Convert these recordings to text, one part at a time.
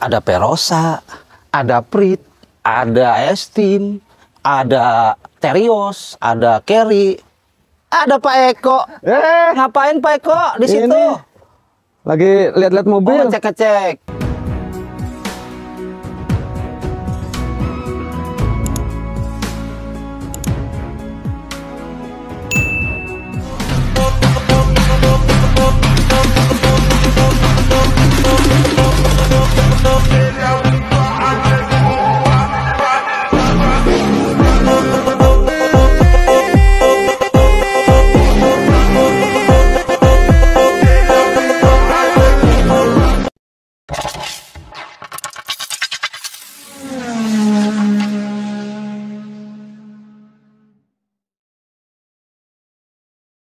ada Perosa, ada Prit, ada Estim, ada Terios, ada Kerry, ada Pak Eko. Eh, ngapain Pak Eko di situ? Lagi lihat-lihat mobil. Oh, Cek-cek.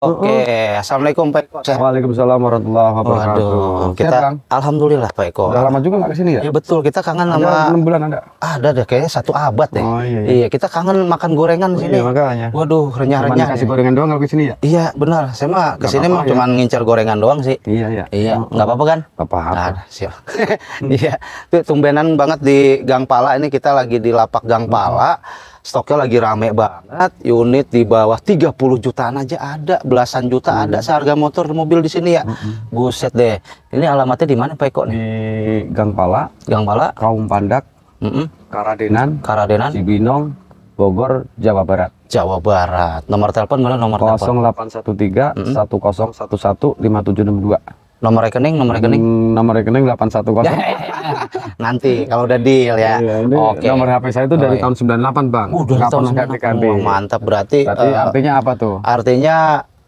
Oke, okay. assalamualaikum Pak Eko. Waalaikumsalam warahmatullahi wabarakatuh. Waduh, kita Siap, alhamdulillah Pak Eko. Udah lama juga nggak kesini ya? ya? Betul, kita kangen lama. sama. Enam bulan ada. Ah, ada deh, kayaknya satu abad deh. Oh, iya, iya. iya, kita kangen makan gorengan oh, iya, sini. Iya, makanya. Waduh, renyah-renyah. Kasih gorengan doang nggak kesini ya? Iya, benar. Saya mah kesini mah cuma ya. ngincar gorengan doang sih. Iya, iya. Iya, oh, nggak apa-apa kan? Apa-apa. Nah, siap. Iya, Tuh tumbenan banget di Gang Pala ini kita lagi di lapak Gang Pala. Oh stoknya lagi rame banget unit di bawah 30 jutaan aja ada belasan juta hmm. ada seharga motor mobil di sini ya hmm. guset deh ini alamatnya di mana Pak Eko nih di Gang Pala Gang Pala Kaum Pandak hmm. Karadenan Karadenan Cibinong Bogor Jawa Barat Jawa Barat nomor telepon mana nomor 0813 telepon? 0813 mm -hmm. 1011 5762 Nomor rekening, nomor rekening. Hmm, nomor rekening 810. Nanti kalau udah deal ya. Iya, Oke. Okay. Nomor HP saya itu dari oh, iya. tahun 98, Bang. Udah oh, tahun 98 Oh, mantap berarti. Berarti uh, artinya apa tuh? Artinya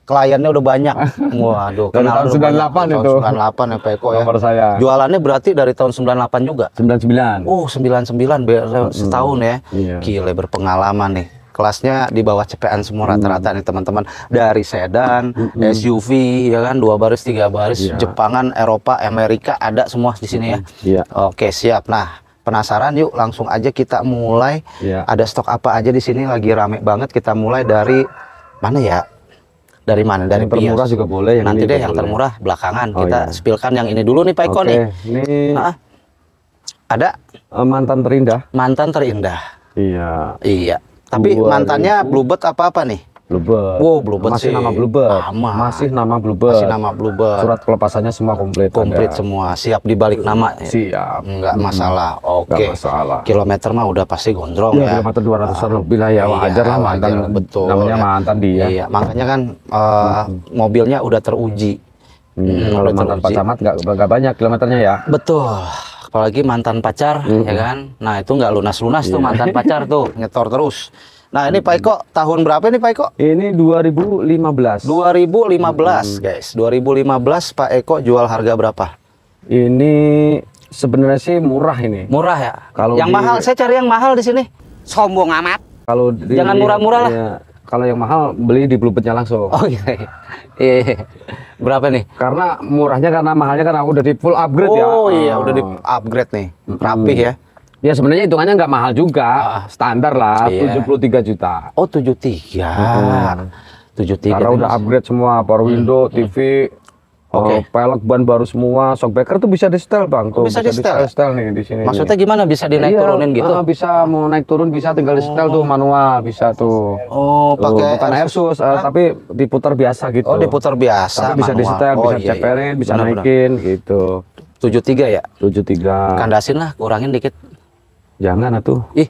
kliennya udah banyak. Waduh, kenal tahun 98 banyak. itu. Tahun 98 ya Peko ya. Nomor saya. Jualannya berarti dari tahun 98 juga. 99. Oh, 99 setahun hmm, ya. Iya. Gila berpengalaman nih kelasnya di bawah cepean semua rata-rata hmm. nih teman-teman dari sedan, hmm. SUV ya kan dua baris tiga baris, yeah. Jepangan, Eropa, Amerika ada semua di sini ya. Yeah. Oke siap. Nah penasaran yuk langsung aja kita mulai. Yeah. Ada stok apa aja di sini lagi rame banget kita mulai dari mana ya? dari mana? Dari yang termurah juga boleh. Yang Nanti deh yang boleh. termurah belakangan oh, kita iya. spilkan yang ini dulu nih Pak Eko okay. nih. Ini nah, ada eh, mantan terindah. Mantan terindah. Iya. Iya. Tapi mantannya Bluebird apa apa nih? Bluebird. Wow, Bluebird masih sih. nama Bluebird. Lama. Masih nama Bluebird. Masih nama Bluebird. Surat pelepasannya semua komplit. Komplit ada. semua, siap dibalik nama. Siap. Enggak hmm. masalah. Oke. Okay. masalah. Kilometer mah udah pasti gondrong ya. ya. Kilometer 200 an lebih lah ya, iya, wajar iya, lah mantan. Wajar, betul. Namanya ya. mantan dia. Iya, iya. makanya kan uh, hmm. mobilnya udah teruji. Hmm, hmm, kalau mantan Pak Camat nggak banyak kilometernya ya. Betul apalagi mantan pacar -hmm. ya kan nah itu nggak lunas lunas yeah. tuh iya. mantan pacar tuh nyetor terus nah ini Pak Eko, tahun berapa ini Pak Eko? ini 2015 2015 -hmm. guys 2015 Pak Eko jual harga berapa ini sebenarnya sih murah ini murah ya kalau yang di... mahal saya cari yang mahal di sini sombong amat kalau di... jangan murah-murah ya. lah kalau yang mahal beli di blubetnya langsung. Oh iya, iya. iya. iya. Berapa nih? Karena murahnya karena mahalnya karena udah di full upgrade oh, ya. Oh iya, ah. udah di upgrade nih. Rapih hmm. ya. Ya sebenarnya hitungannya nggak mahal juga. Uh, standar lah, iya. 73 juta. Oh, 73. Hmm. 73. Karena udah upgrade semua, power window, hmm. TV, Okay. Oh, pelek ban baru semua, shockbreaker tuh bisa di setel bang. Tuh, bisa, bisa di setel. setel nih di sini. Maksudnya gimana bisa dinaik iya, turunin gitu? Uh, bisa mau naik turun bisa tinggal di setel oh. tuh manual bisa tuh. Oh, pakai bukan sus uh, tapi diputar biasa gitu. Oh, diputar biasa. Tapi bisa di setel, oh, bisa iya, ceperin, iya. bisa bener, naikin bener. gitu. 73 ya? 73. Kandasin lah, kurangin dikit. Jangan atuh. Ih,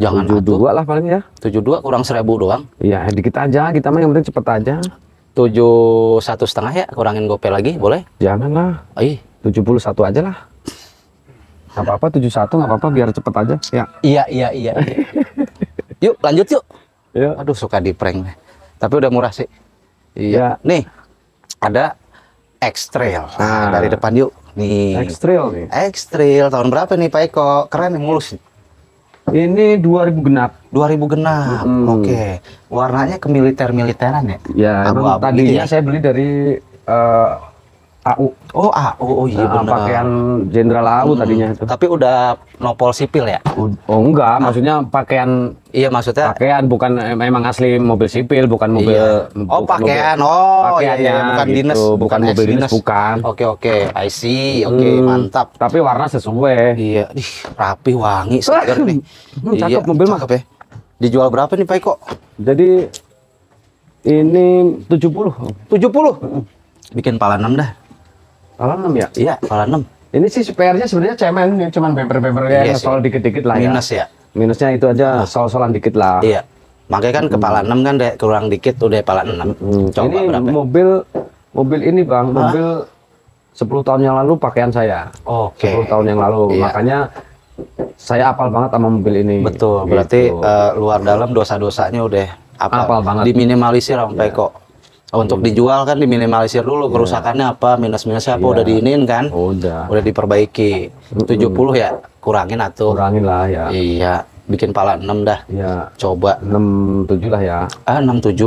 Jangan 72 atuh. lah paling ya. 72 kurang seribu doang. Iya, dikit aja. Kita mah yang penting cepet aja tujuh satu setengah ya kurangin gope lagi boleh jangan lah ih tujuh puluh satu aja lah nggak apa apa tujuh satu nggak apa apa biar cepet aja ya iya, iya iya iya, yuk lanjut yuk ya. aduh suka di prank tapi udah murah sih iya ya. nih ada X-Trail nah, dari depan yuk nih X-Trail nih X-Trail tahun berapa nih Pak Eko keren nih mulus nih ini 2000 genap. 2000 genap. Hmm. Oke. Okay. Warnanya kemiliter-militeran ya? Ya, abu -abu tadinya ya? saya beli dari uh, AU. Oh AU, oh iya nah, Pakaian jenderal AU hmm. tadinya itu. Tapi udah nopol sipil ya? Oh enggak, ah. maksudnya pakaian. Iya maksudnya. Pakaian bukan memang asli mobil sipil, bukan iya. mobil. Iya. Oh bukan pakaian, mobil, oh pakaiannya, iya, bukan gitu. dinas, bukan, bukan mobil dinas, bukan. Oke oke, I see, hmm. oke okay, mantap. Tapi warna sesuai. Iya, Ih, rapi wangi segar nih. Hmm, cakep iya, mobil cakep ya. Dijual berapa nih Pak Iko? Jadi ini 70. 70? Bikin pala 6 dah. Kalau 6 ya? Iya, kalau 6. Ini sih spare-nya sebenarnya cemen, cuman bemper-bemper ya, yes, soal dikit-dikit lah ya. Minus ya. ya. Minusnya itu aja iya. sol-solan dikit lah. Iya. Makanya kan kepala hmm. 6 kan deh, kurang dikit udah kepala 6. Hmm. Coba ini berapa? mobil mobil ini Bang, Hah? mobil 10 tahun yang lalu pakaian saya. Oke. Okay. 10 tahun yang lalu. Iya. Makanya saya apal banget sama mobil ini. Betul. Gitu. Berarti gitu. uh, luar dalam dosa-dosanya udah apal, apal banget. Diminimalisir sampai ya. kok Oh, untuk ini. dijual kan diminimalisir dulu yeah. kerusakannya apa, minus-minusnya apa yeah. udah iya. diinin kan? Oh, udah. Udah diperbaiki. Mm -hmm. 70 ya kurangin atau kurangin lah ya. Iya, bikin pala 6 dah. Iya. Coba 67 lah ya. Ah, 67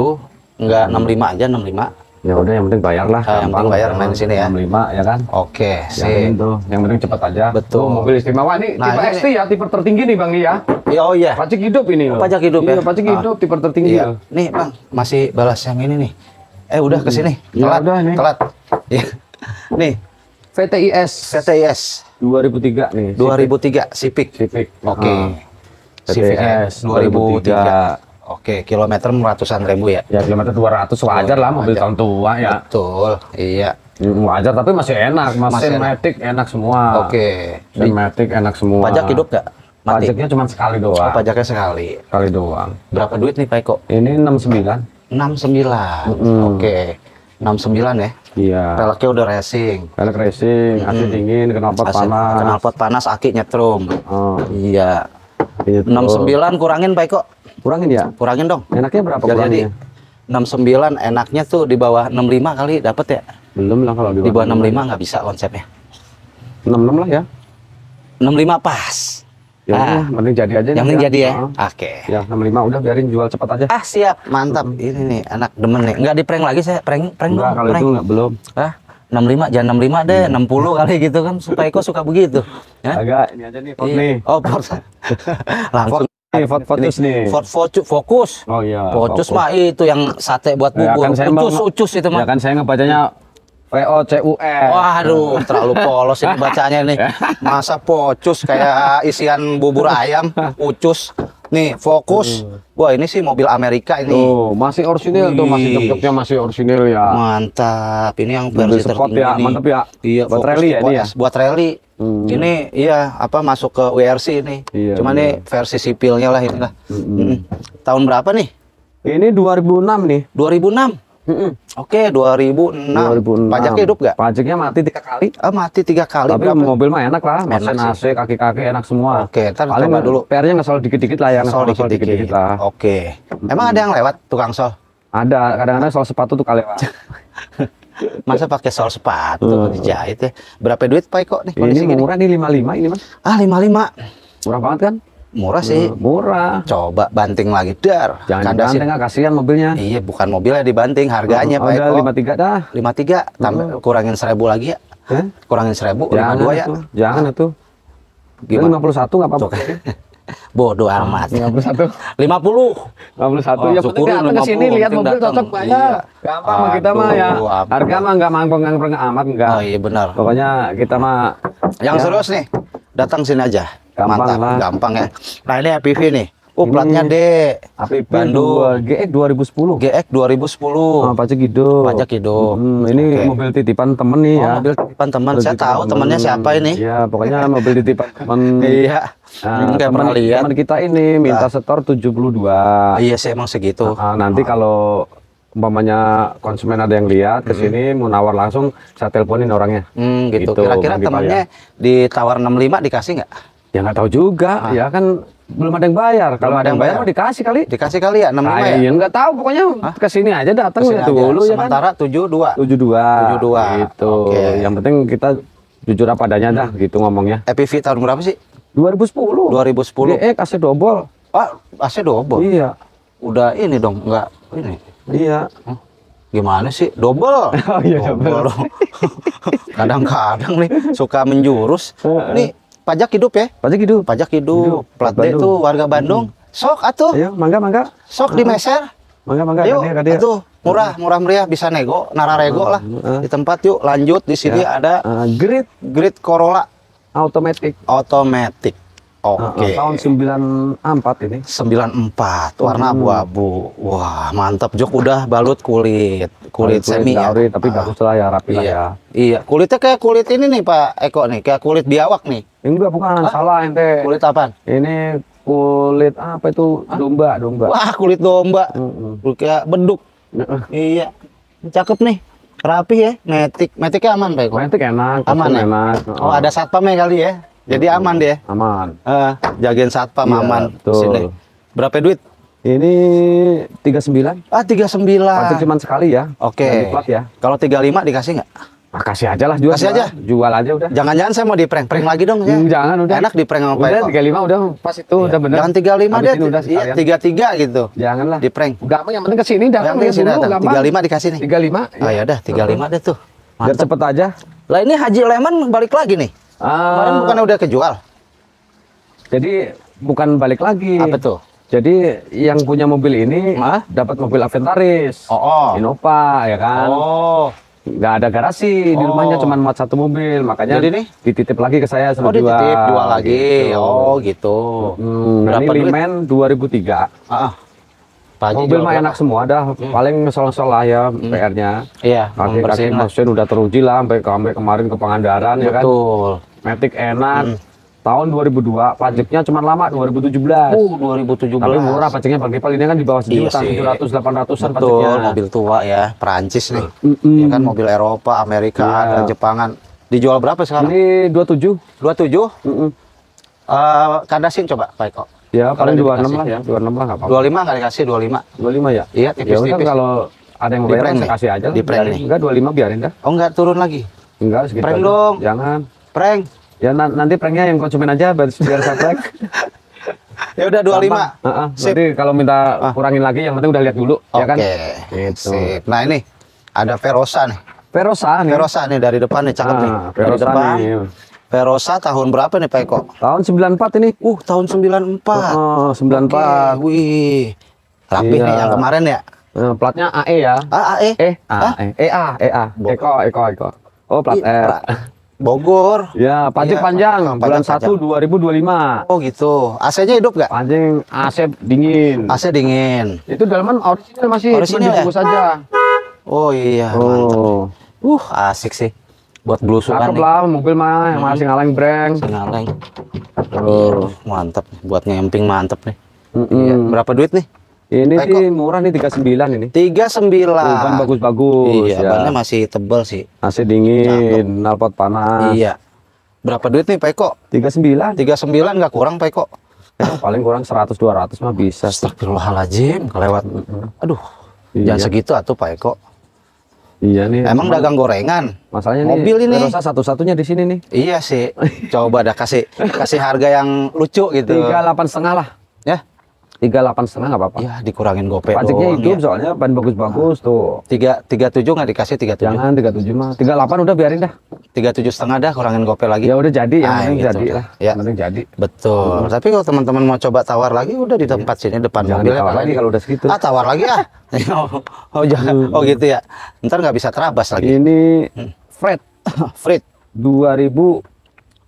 enggak hmm. 65 aja 65 ya udah yang penting bayar lah ah, yang penting bayar main di sini ya 65 ya kan oke sih itu yang penting cepat aja betul oh, mobil istimewa ini nah, tipe ini... XT ya tipe tertinggi nih Bang ya ya oh iya pajak hidup ini oh, loh pajak hidup iya, ya pajak ah. hidup tipe tertinggi iya. nih Bang masih balas yang ini nih Eh udah kesini. sini. Iya, telat. Udah, nih. Telat. Ya. Nih. VTIS. VTIS. 2003 nih. 2003 Civic. Civic. Oke. Okay. VTIS 2003. 2003. Oke, kilometer ratusan ribu ya? Ya, kilometer 200 wajar lah mobil tahun tua ya. Betul, iya. Hmm, wajar, tapi masih enak. masih Matic enak. enak semua. Oke. Okay. Matic enak semua. Pajak hidup nggak? Pajaknya cuma sekali doang. Oh, pajaknya sekali. Sekali doang. Berapa duit nih, Pak Eko? Ini 69. 69. Mm -hmm. Oke. Okay. 69 ya. Iya. Peleknya udah racing. Pelek racing, hmm. dingin, knalpot panas. Knalpot panas, aki nyetrum. Oh. Iya. Gitu. Enam 69 kurangin Pak Eko. Kurangin ya? Kurangin dong. Enaknya berapa Jadi, ya? Enam 69 enaknya tuh di bawah 65 kali dapat ya? Belum lah kalau di bawah, di bawah 65 nggak bisa konsepnya. 66 lah ya. 65 pas. Ya, ah. mending jadi aja. Yang penting jadi ya. ya. Oke. Okay. Ya, 65 udah biarin jual cepat aja. Ah, siap. Mantap. Hmm. Ini nih anak demen nih. Enggak di prank lagi saya. Prank prank Enggak, kalau prank. itu enggak belum. Ah, 65 jangan 65 deh, hmm. Iya. 60 kali gitu kan. Supaya kok suka begitu. Ya. Agak ini aja nih, Ford iya. nih. Oh, Ford. Langsung Ford. Nih, Ford Focus nih. Ford Focus. Fokus. Oh iya. Fokus, fokus. mah itu yang sate buat bubur. Ya, kan ucus, mau, ucus itu mah. Ya kan saya ngebacanya POCUR. E. Waduh, hmm. terlalu polos ini bacanya nih. Masa pocus kayak isian bubur ayam, ucus. Nih, fokus. Hmm. Wah, ini sih mobil Amerika ini. Tuh, masih orisinil Wih. tuh, masih cocoknya masih orisinil ya. Mantap. Ini yang versi terkini ya, Mantap ya. Iya, buat rally ya buat, ya. Buat rally. Hmm. Ini iya apa masuk ke WRC ini. Iya, Cuma iya. nih versi sipilnya lah lah. Hmm. Hmm. Tahun berapa nih? Ini 2006 nih. 2006. Mm -mm. Oke, okay, 2006. 2006. Pajaknya hidup nggak? Pajaknya mati tiga kali. Ah, mati tiga kali. Tapi berapa? mobil mah enak lah, mesin AC, kaki-kaki enak semua. Oke, okay, paling coba dulu. PR-nya nggak soal dikit-dikit lah ya, Soal dikit-dikit lah. Oke. Okay. Emang ada yang lewat tukang sol? Ada, kadang-kadang sol sepatu tuh kali lewat. Masa pakai sol sepatu dijahit ya? Berapa duit Pak kok nih? Ini murah ini nih 55 ini, Mas. Ah, 55. Murah banget kan? Murah sih. Hmm, murah. Coba banting lagi dar. Jangan Kandasin. dibanting, ah, kasihan mobilnya. Iya, bukan mobilnya dibanting, harganya uh, Pak Eko. lima tiga dah. lima tiga, hmm. kurangin seribu lagi ya. Huh? Kurangin seribu, lima dua ya. Jangan itu. Gimana? satu nggak apa-apa. Bodoh amat. 51. 50. 51 oh, ya penting datang ke sini lihat mobil cocok banyak. Ya. Iya. Gampang mah kita mah ya. Harga mah enggak mangkong nggak amat enggak. Oh iya benar. Pokoknya kita mah yang ya. serius nih. Datang sini aja. Gampang Mantap, lah. gampang ya. Nah ini APV nih. Oh platnya D. APV Bandung. GX 2010. GX 2010. Oh, pajak hidup. Pajak hidup. Hmm, ini okay. mobil titipan temen nih ya. oh, ya. Mobil titipan temen. Saya tahu temen. temennya siapa ini. Iya, pokoknya mobil titipan temen. iya. Nah, Kayak pernah lihat. Teman kita ini minta nah. setor 72. Ah, iya sih emang segitu. Nah, nanti ah. kalau umpamanya konsumen ada yang lihat ke sini hmm. mau nawar langsung saya teleponin orangnya. Mm, gitu. Kira-kira gitu, ya. temannya ditawar 65 dikasih nggak? Ya nggak tahu juga, ah. ya kan belum ada yang bayar. Kalau ada yang bayar, mau dikasih kali. Dikasih kali ya, enam ah, ya. ya nggak tahu, pokoknya ke sini aja datang ya dulu ya kan? Sementara tujuh dua. Tujuh dua. Tujuh dua. Gitu. Okay. Yang penting kita jujur apa adanya dah, hmm. gitu ngomongnya. EPV tahun berapa sih? Dua Dua ribu sepuluh. 2010. 2010. Eh, kasih double. Ah, kasih double. Iya. Udah ini dong, nggak ini. Iya. Gimana sih? Double. Oh iya, double. Kadang-kadang nih suka menjurus. Nih pajak hidup ya? Pajak hidup. Pajak hidup. hidup. Plat D itu warga Bandung. Hmm. Sok atuh. Ayo, mangga mangga. Sok di meser. Mangga mangga. Yuk, kadia, atuh murah murah meriah bisa nego nararego lah di tempat yuk lanjut di sini ya. ada uh, grid grid Corolla automatic automatic Oke. Okay. Nah, tahun 94 ini. 94. Warna hmm. abu-abu. Hmm. Wah, mantap Jok udah balut kulit. Kulit, kulit semi ya. tapi enggak ah. lah ya rapi iya. lah ya. Iya, kulitnya kayak kulit ini nih Pak Eko nih, kayak kulit biawak nih. Enggak, bukan. Ah? Salah ente. Kulit apa? Ini kulit apa itu? Ah? Domba, domba. Wah, kulit domba. Mm -hmm. Kayak beduk. iya. Cakep nih rapi ya, metik, metiknya aman Pak Eko? Metik enak, aman ya? Oh, oh ada satpamnya kali ya? Jadi aman deh. Aman. Uh, jagain satpam iya, aman betul. sini. Berapa duit? Ini 39. Ah, 39. Pancing cuman sekali ya. Oke. Okay. ya. Kalau 35 dikasih nggak? Ah, kasih aja lah jual. Kasih aja. Jual aja udah. Jangan-jangan saya mau di prank. Prank lagi dong ya. Hmm, jangan udah. Enak di prank sama Udah 35 udah pas itu iya. udah benar. Jangan 35 Habis deh. Udah iya, 33 gitu. Janganlah. Di prank. Gampang yang penting ke sini dah. Yang penting ya, sini datang. 35 dikasih nih. 35. Ah, ya udah 35 deh tuh. Mantap. Biar cepet aja. Lah ini Haji Lemon balik lagi nih. Uh, Kemarin eh, bukan udah kejual? Jadi bukan balik lagi. Apa ah, tuh? Jadi yang punya mobil ini Hah? dapat mobil Aventaris, oh, oh. Innova ya kan. Oh. Nggak ada garasi oh. di rumahnya cuma muat satu mobil, makanya Jadi nih dititip lagi ke saya sama oh, dua. dititip dua lagi. Gitu. Oh, gitu. Hmm, Berapa ini Limen 2003. Ah. ah. Pak mobil mah enak semua dah hmm. paling salah-salah lah ya hmm. PR-nya iya kaki kaki mesin udah teruji lah sampai, sampai kemarin ke Pangandaran betul. ya kan betul Matic enak hmm. tahun 2002 pajaknya cuma lama 2017 uh 2017 tapi murah pajaknya Bang Gepal ini kan di bawah iya sejuta iya 700 800-an pajaknya mobil tua ya Perancis nih Iya -mm. ya kan mobil Eropa Amerika yeah. dan Jepangan dijual berapa sekarang ini 27 27 mm Uh, kandasin coba Pak Eko Ya, kalau paling 26 lah ya. 26 ya. lah enggak apa-apa. 25 enggak dikasih 25. 25 ya? Iya, ya tipis-tipis. Ya, tipis. kalau ada yang bayar enggak kasih aja. Di prank nih. Enggak 25 biarin dah. Oh enggak turun lagi? Enggak segitu. Prank aja. dong. Jangan. Prank. Ya na nanti pranknya yang konsumen aja biar, biar saya prank. ya udah 25. Heeh. Uh -uh. Nanti kalau minta ah. kurangin lagi yang penting udah lihat dulu okay. ya kan. Oke. Gitu. Sip. Nah, ini ada Verosa nih. Verosa nih. Verosa nih dari depan nih cakep nah, nih. Dari depan. Nih. Verosa tahun berapa nih Pak Eko? Tahun 94 ini. Uh, tahun 94. Oh, 94. Okay. Wih. Rapi iya. nih yang kemarin ya. Nah, platnya AE ya. Ah, A e. Eh, e. E. Eh, A E A E A E A. Eko Eko Eko. Oh, plat I, R. Bogor. Ya, pajak iya, panjang, bulan panjang. 1 2025. Oh, gitu. AC-nya hidup nggak? Panjang AC dingin. AC dingin. Itu dalaman original masih original ya? saja. Oh iya, oh. mantap. Uh, asik sih buat blusukan cakep nih. lah mobil mah yang hmm. masih ngaleng breng ngaleng terus mantap buat ngemping mantap nih mm -mm. Iya. berapa duit nih ini Eko. Eh, sih murah nih 39 ini. 39. Ban bagus-bagus. Iya, ya. bannya masih tebal sih. Masih dingin, nalpot panas. Iya. Berapa duit nih Pak Eko? 39. 39 nggak kurang Pak Eko? Eh, paling kurang 100 200 mah bisa. Astagfirullahalazim, kelewat. Aduh. Iya. Jangan segitu atuh Pak Eko. Iya nih. Emang dagang gorengan. Masalahnya mobil nih, ini. Rosa satu-satunya di sini nih. Iya sih. Coba dah kasih kasih harga yang lucu gitu. Tiga delapan setengah lah tiga 38 setengah nggak apa-apa. Ya, dikurangin gope Pajaknya itu ya. soalnya ban bagus-bagus nah. tuh. tiga tujuh nggak dikasih tiga tujuh Jangan 37 mah. 38 udah biarin dah. tiga tujuh setengah dah kurangin gope lagi. Ya udah jadi ya, ah, gitu. jadi lah. Ya. nanti jadi. Betul. Hmm. Tapi kalau teman-teman mau coba tawar lagi udah di tempat iya. sini depan jangan mobil. Ya, tawar lagi kalau udah segitu. Ah, tawar lagi ah. Ya, oh, oh jangan. Hmm. Oh gitu ya. Ntar nggak bisa terabas lagi. Ini hmm. fred Fred. dua ribu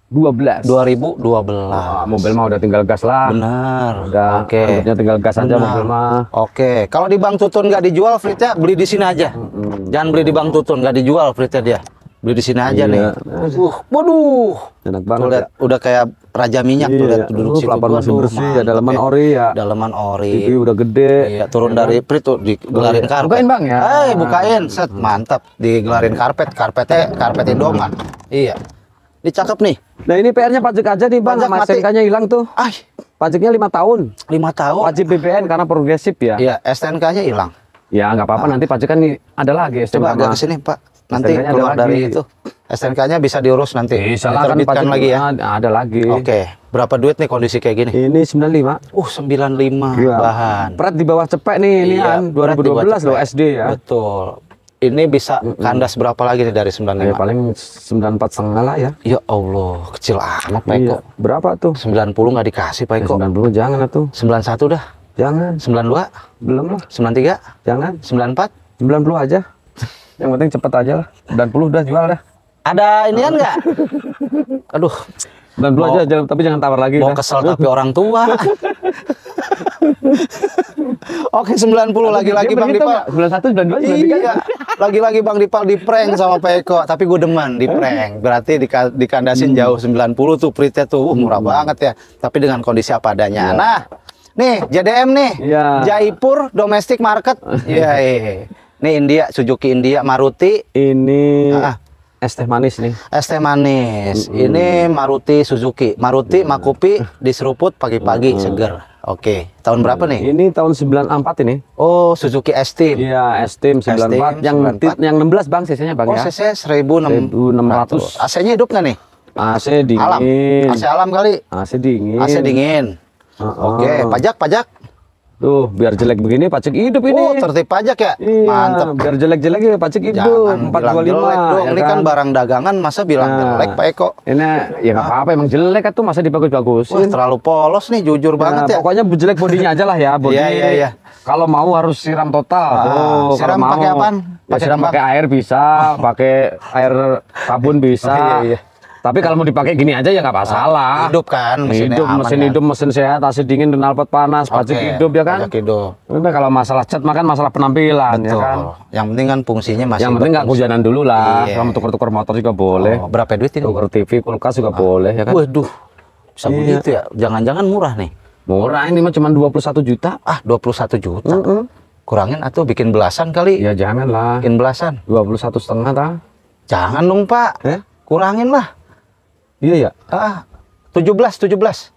ribu 2012 Wah, mobil mah udah tinggal gas lah benar udah oke okay. tinggal gas benar. aja mobil mah oke okay. kalau di Bang Tutun nggak dijual Fritnya beli di sini aja -hmm. jangan beli di Bang Tutun nggak dijual Fritnya dia beli di sini aja iya. nih uh waduh enak banget tuh, ya. udah kayak raja minyak iya. tuh duduk uh, situ masih bersih ya dalaman ori ya dalaman ori TV udah gede iya, turun ya, dari prit tuh digelarin oh, karpet bukain bang ya eh bukain set mantap digelarin karpet karpetnya karpet Indomaret iya ini cakep nih. Nah ini PR-nya pajak aja nih bang, pajak STNK-nya hilang tuh. Ay. Pajaknya lima tahun. Lima tahun. Wajib BPN karena progresif ya. Iya, STNK-nya hilang. Ya nggak apa-apa, ah. nanti pajak kan ada lagi Coba agak ke sini Pak, nanti keluar dari itu. STNK-nya bisa diurus nanti. Bisa lah kan pajak lagi ya. Ada lagi. Oke. Berapa duit nih kondisi kayak gini? Ini 95. Uh, 95 ya. bahan. Berat di bawah cepet nih, iya, ini kan 2012 loh SD ya. Betul ini bisa mm -hmm. kandas berapa lagi nih dari 95? Ya, paling 94 setengah lah ya. Ya Allah, kecil amat Pak iya. Eko. Iya. Berapa tuh? 90 nggak dikasih Pak Eko. Ya, 90 jangan tuh. 91 dah. Jangan. 92? Belum lah. 93? Jangan. 94? 90 aja. Yang penting cepet aja lah. 90 udah jual dah. Ada ini kan nggak? Aduh. 90 mau, aja, tapi jangan tawar lagi. Mau dah. kesel tapi orang tua. Oke 90 lagi-lagi Bang Dipal 91 92 iya. Lagi-lagi Bang Dipal di prank sama Peko Tapi gue demen di prank Berarti dikandasin hmm. jauh 90 tuh pritnya tuh uh, murah hmm. banget ya Tapi dengan kondisi apa adanya iya. Nah nih JDM nih iya. Jaipur domestic market Iya yeah, iya. Nih India Suzuki India Maruti Ini ah, ah. Es teh manis nih. Es teh manis. -hmm. Ini Maruti Suzuki. Maruti mm -hmm. Makupi diseruput pagi-pagi -hmm. seger. Oke, tahun berapa nih? Ini tahun 94 ini. Oh, Suzuki S-Team. Iya, S-Team 94. S -team, yang 94. yang 16 Bang cc nya bang oh, ya. Oh, cc 1600. AC-nya hidup nggak nih? AC dingin. Alam. AC alam kali. AC dingin. AC dingin. Uh -uh. Oke, pajak pajak Tuh, biar jelek begini pajak hidup ini. Oh, tertib pajak ya? Iya, Mantap. Biar jelek-jelek ya pajak hidup. Jangan 425. Jelek Ya kan? Ini kan barang dagangan, masa bilang nah, jelek Pak Eko? Ini ya nggak apa-apa emang jelek kan masa dibagus-bagus. Wah, terlalu polos nih, jujur nah, banget ya. Pokoknya jelek bodinya aja lah ya, iya, bodi. Iya, iya, iya. Kalau mau harus siram total. Ah, tuh, siram pakai ya apa ya, siram pakai air bisa, pakai air sabun oh, bisa. Oh, iya, iya. Tapi kalau mau dipakai gini aja ya nggak nah, masalah. Hidup kan, mesin hidup, ya. mesin hidup, mesin sehat, AC dingin dan alpot panas, pajak hidup ya kan. hidup. Nah, kalau masalah cat makan masalah penampilan ya Betul. ya kan. Yang penting kan fungsinya masih. Yang penting nggak hujanan dulu lah. Iya. Kamu tuker-tuker motor juga boleh. Oh, berapa duit ini? Tuker TV, kulkas juga nah. boleh ya kan. Waduh, bisa iya. begitu ya? Jangan-jangan murah nih? Murah ini mah cuma satu juta. Ah, 21 juta. Mm -hmm. Kurangin atau bikin belasan kali? Ya jangan lah. Bikin belasan. Dua puluh satu setengah tah? Jangan dong Pak. Eh? Kurangin lah. Iya ya. Ah, 17 17.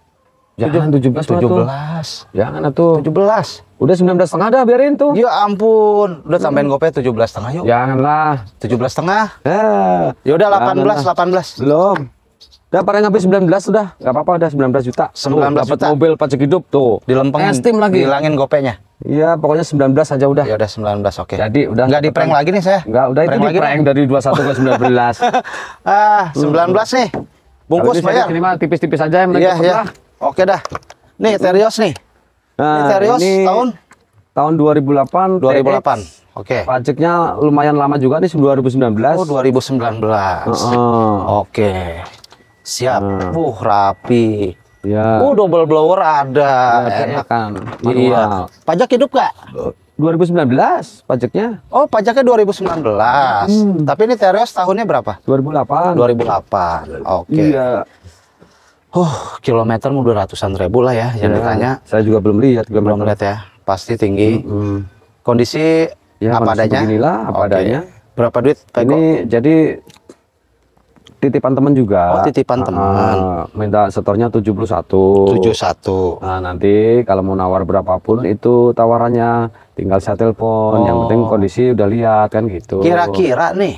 Jangan 17 17. belas Jangan tujuh belas Udah sembilan belas setengah dah biarin tuh. Ya ampun, udah sampein hmm. gopay tujuh belas setengah yuk. Janganlah. 17 setengah. Eh. Ya udah belas delapan belas Belum. Udah ngabis habis belas sudah. Enggak apa-apa udah belas juta. sembilan belas juta. mobil pajak hidup tuh. Dilempeng. Estim lagi. Dilangin gopenya. Iya, pokoknya sembilan belas aja udah. Ya udah 19, oke. Okay. Jadi udah enggak di prank lagi nih saya. Enggak, udah prank itu di prank dari 21 ke belas ah, belas nih. Bungkus bayar. Ini mah tipis-tipis aja yang yeah, iya, iya. yeah. Oke dah. Nih gitu. Terios nih. Nah, ini Terios ini tahun tahun 2008 2008. Oke. Okay. Pajaknya lumayan lama juga nih 2019. Oh, 2019. Uh -uh. Oke. Okay. Siap. Uh. Uh, rapi. Ya. Uh, double blower ada. Ya, enak kan. Iya. Pajak hidup gak? 2019 pajaknya. Oh, pajaknya 2019. Hmm. Tapi ini Terios tahunnya berapa? 2008. 2008. Oke. Okay. Iya. Oh, kilometer mau 200-an ribu lah ya yang ya, ditanya. Saya juga belum lihat belum, Belum lihat ya. Pasti tinggi. Hmm. Kondisi ya, apa adanya? Beginilah, apa okay. adanya. Berapa duit? Peko? Ini jadi titipan teman juga. Oh, titipan teman. minta setornya 71. 71. Nah, nanti kalau mau nawar berapapun itu tawarannya tinggal saya telepon. Oh. Yang penting oh. kondisi udah lihat kan gitu. Kira-kira nih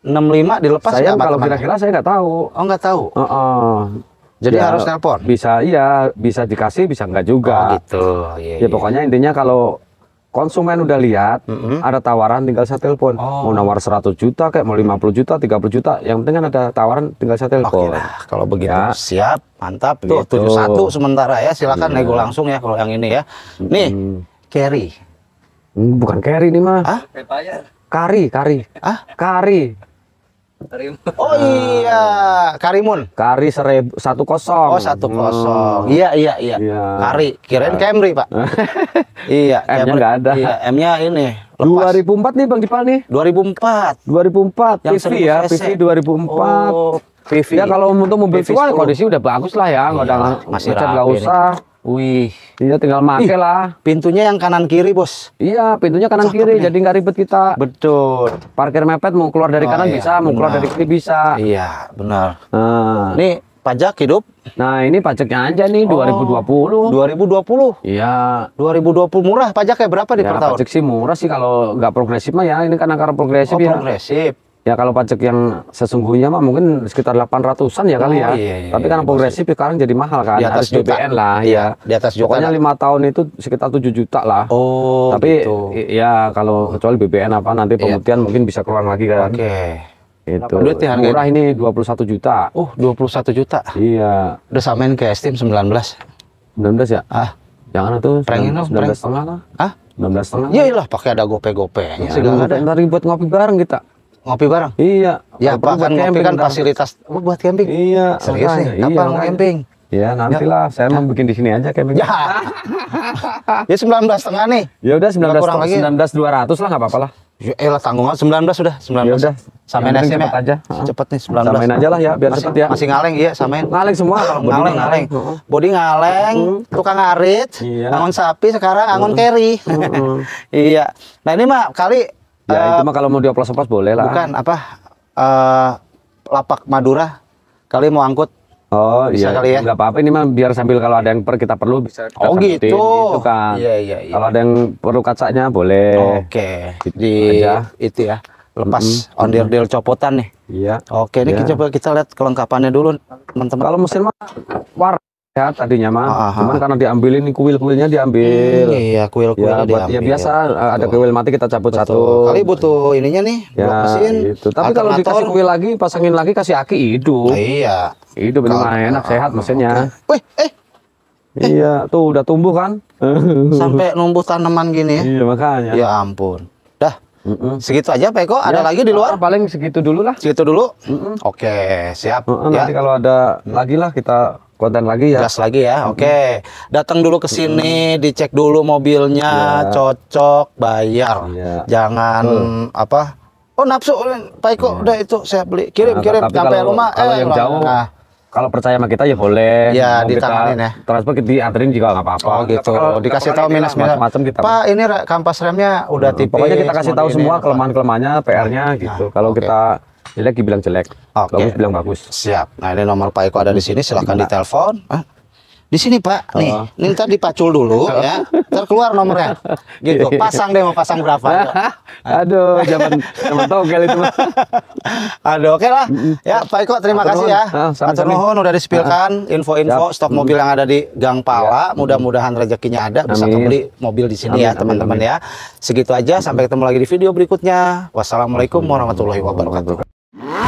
65 dilepas saya ya, kalau kira-kira saya nggak tahu. Oh, nggak tahu. Uh -uh. Jadi ya, harus telepon. Bisa iya, bisa dikasih, bisa enggak juga. Oh, gitu. Iya, ya, ya, ya pokoknya intinya kalau konsumen udah lihat mm -hmm. ada tawaran tinggal saya telepon oh. mau nawar 100 juta kayak mau 50 juta 30 juta yang penting kan ada tawaran tinggal saya telepon okay, nah. kalau begitu ya. siap mantap tuh, tujuh satu sementara ya silakan yeah. nego langsung ya kalau yang ini ya nih mm. carry hmm, bukan carry nih mah ah? kari kari ah kari Karimun. Oh iya, Karimun. Kari seribu satu kosong. Oh satu kosong. Hmm. Iya iya iya. Ya. Kari, kirain Camry pak. iya. M-nya nggak ada. Iya, M-nya ini. Lepas. 2004 nih Bang Dipal nih. 2004. 2004. Yang PV ya, PV 2004. Oh, PV. Ya kalau untuk mobil tua kondisi udah bagus lah ya, nggak iya, ada masih nggak usah. Ini. Wih, ini iya, tinggal make Ih, lah. Pintunya yang kanan kiri, Bos. Iya, pintunya kanan Cakep kiri, nih. jadi nggak ribet kita. Betul. Parkir mepet mau keluar dari oh, kanan iya, bisa, benar. mau keluar dari kiri bisa. Iya, benar. Nah, nih pajak hidup. Nah, ini pajaknya aja nih oh, 2020. 2020. Iya. 2020 murah pajaknya berapa di ya, per tahun? Pajak sih murah sih kalau nggak progresif mah ya. Ini kan angka progresif oh, ya. progresif. Ya kalau pajak yang sesungguhnya mah mungkin sekitar 800-an ya, ya oh, kali ya. Iya, iya, Tapi iya, karena iya, progresif iya. sekarang jadi mahal kan. Di atas juta. SPBN lah iya. ya. Di atas juta. Pokoknya lima tahun itu sekitar 7 juta lah. Oh. Tapi gitu. ya kalau kecuali BPN apa nanti pembuktian iya. mungkin bisa keluar lagi kan. Oke. Okay. Itu. Duit yang murah ini 21 juta. Oh, 21 juta. Iya. Udah samain ke Steam 19. 19 ya? Ah. Jangan itu. Prengin lo, 19 setengah lah. Ah? 19 setengah. Ya iyalah pakai ada gope-gopenya. Ya, enggak ada. Ntar ribet ngopi bareng kita ngopi bareng? Iya. Ya kan ngopi kan fasilitas oh, buat camping. Iya. Serius nih? Iya, Kapan iya, camping? Ya, ya. nantilah ya. saya mau bikin di sini aja camping. Ya. ya 19 setengah nih. Ya udah 19 kurang 19 200 lah nggak apa-apa lah. Ya elah eh tanggung 19 sudah, 19. Ya udah. Samain aja ya. cepet aja. Cepet nih 19. Samain aja lah ya biar masih, cepet ya. Masih ngaleng iya samain. Ngaleng semua kalau bodi ngaleng ngaleng. Bodi ngaleng, tukang arit, iya. angon sapi sekarang angon carry. iya. Nah ini mah kali Ya uh, itu eh, mah kalau mau dioplos-oplos boleh lah. Bukan apa uh, lapak Madura kali mau angkut. Oh bisa iya, kali ya. Enggak apa-apa ini mah biar sambil kalau ada yang per kita perlu bisa kita Oh gitu. gitu kan. Iya iya iya. Kalau ada yang perlu kacanya boleh. Oke. Okay. Gitu di aja. itu ya. Lepas mm -hmm. ondir deal copotan nih. Iya. Oke, ini iya. kita coba kita lihat kelengkapannya dulu teman-teman. Kalau mesin mah war sehat tadinya mah Aha. cuman ah. karena diambilin kuil-kuilnya diambil hmm, iya kuil-kuilnya ya, diambil ya biasa eh, ada Tuh. kuil mati kita cabut Betul. satu kali butuh ininya nih ya, mesin gitu. tapi kalau dikasih kuil lagi pasangin lagi kasih aki hidup nah, iya hidup ini mah enak sehat mesinnya okay. Wih, eh Eh. Iya, tuh udah tumbuh kan? Sampai numbuh tanaman gini ya? Iya, makanya. Ya ampun. Dah, Mm -mm. Segitu aja Pak Eko, ada ya, lagi di luar? Paling segitu dulu lah. Segitu dulu? Mm -mm. Oke, siap. Mm -mm, ya. Nanti kalau ada lagi lah kita konten lagi ya. Gas lagi ya. Oke. Okay. Datang dulu ke sini, hmm. dicek dulu mobilnya, ya. cocok, bayar. Ya. Jangan hmm. apa? Oh, nafsu eh, Pak Iko ya. udah itu saya beli. Kirim-kirim nah, kirim, sampai kalau, rumah. Kalau eh, yang jauh nah. Kalau percaya sama kita ya boleh. Iya, ditanganin ya. Transfer kita dianterin juga nggak apa-apa. Oh gitu. Kalau, Dikasih tahu minus minus macam kita. Pak, ini kampas remnya udah nah, tipis. Pokoknya kita kasih tahu semua kelemahan-kelemahannya, PR-nya gitu. Nah, kalau kita jelek dibilang jelek okay. bagus bilang bagus siap nah ini nomor Pak Eko ada di sini silahkan ditelepon telepon di sini Pak, nih, oh. ini ntar dipacul dulu ya, Terkeluar nomornya, gitu. Pasang deh mau pasang berapa? Aduh, zaman zaman togel itu. Aduh, oke okay lah. Ya Pak Eko, terima Atur kasih ya. Ah, Atur nuhun udah dispilkan ah, ah. info-info stok mobil yang ada di Gang Pala. Mudah-mudahan rezekinya ada, bisa kebeli mobil di sini ya teman-teman ya. Segitu aja, sampai ketemu lagi di video berikutnya. Wassalamualaikum warahmatullahi wabarakatuh. Mm-hmm.